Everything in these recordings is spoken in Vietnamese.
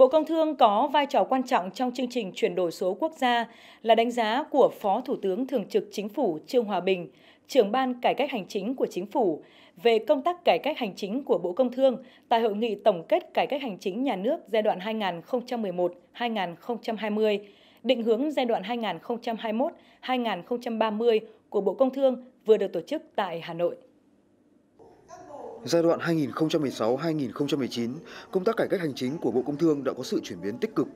Bộ Công Thương có vai trò quan trọng trong chương trình chuyển đổi số quốc gia là đánh giá của Phó Thủ tướng Thường trực Chính phủ Trương Hòa Bình, trưởng ban cải cách hành chính của Chính phủ về công tác cải cách hành chính của Bộ Công Thương tại Hội nghị Tổng kết cải cách hành chính nhà nước giai đoạn 2011-2020, định hướng giai đoạn 2021-2030 của Bộ Công Thương vừa được tổ chức tại Hà Nội. Giai đoạn 2016-2019, công tác cải cách hành chính của Bộ Công Thương đã có sự chuyển biến tích cực.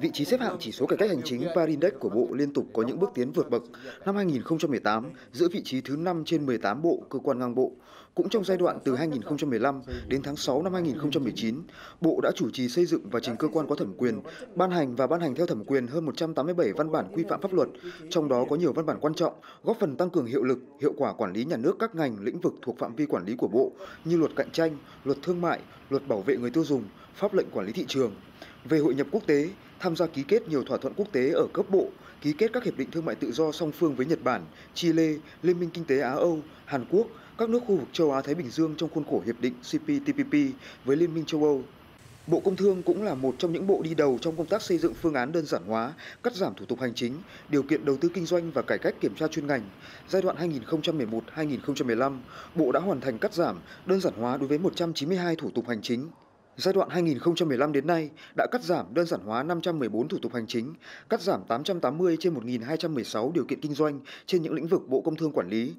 Vị trí xếp hạng chỉ số cải cách hành chính Parindex của Bộ liên tục có những bước tiến vượt bậc. Năm 2018, giữ vị trí thứ 5 trên 18 bộ, cơ quan ngang bộ, cũng trong giai đoạn từ 2015 đến tháng 6 năm 2019, Bộ đã chủ trì xây dựng và trình cơ quan có thẩm quyền, ban hành và ban hành theo thẩm quyền hơn 187 văn bản quy phạm pháp luật, trong đó có nhiều văn bản quan trọng, góp phần tăng cường hiệu lực, hiệu quả quản lý nhà nước các ngành, lĩnh vực thuộc phạm vi quản lý của Bộ như luật cạnh tranh, luật thương mại, luật bảo vệ người tiêu dùng, pháp lệnh quản lý thị trường. Về hội nhập quốc tế, tham gia ký kết nhiều thỏa thuận quốc tế ở cấp bộ, ký kết các hiệp định thương mại tự do song phương với Nhật Bản, Chile, Liên minh Kinh tế Á-Âu, Hàn Quốc, các nước khu vực châu Á-Thái Bình Dương trong khuôn khổ Hiệp định CPTPP với Liên minh châu Âu. Bộ Công Thương cũng là một trong những bộ đi đầu trong công tác xây dựng phương án đơn giản hóa, cắt giảm thủ tục hành chính, điều kiện đầu tư kinh doanh và cải cách kiểm tra chuyên ngành. Giai đoạn 2011-2015, Bộ đã hoàn thành cắt giảm, đơn giản hóa đối với 192 thủ tục hành chính. Giai đoạn 2015 đến nay đã cắt giảm đơn giản hóa 514 thủ tục hành chính, cắt giảm 880 trên 1.216 điều kiện kinh doanh trên những lĩnh vực Bộ Công Thương quản lý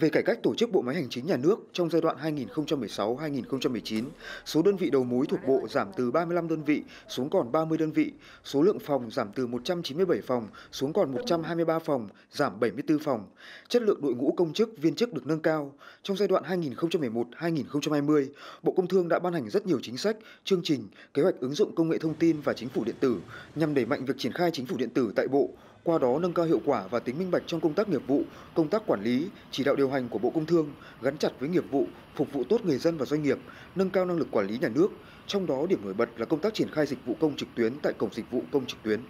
về cải cách tổ chức bộ máy hành chính nhà nước trong giai đoạn 2016-2019, số đơn vị đầu mối thuộc bộ giảm từ 35 đơn vị xuống còn 30 đơn vị, số lượng phòng giảm từ 197 phòng xuống còn 123 phòng, giảm 74 phòng. Chất lượng đội ngũ công chức, viên chức được nâng cao. Trong giai đoạn 2011-2020, Bộ Công Thương đã ban hành rất nhiều chính sách, chương trình, kế hoạch ứng dụng công nghệ thông tin và chính phủ điện tử nhằm đẩy mạnh việc triển khai chính phủ điện tử tại bộ, qua đó nâng cao hiệu quả và tính minh bạch trong công tác nghiệp vụ, công tác quản lý, chỉ đạo điều hành của Bộ Công Thương gắn chặt với nghiệp vụ, phục vụ tốt người dân và doanh nghiệp, nâng cao năng lực quản lý nhà nước, trong đó điểm nổi bật là công tác triển khai dịch vụ công trực tuyến tại cổng dịch vụ công trực tuyến.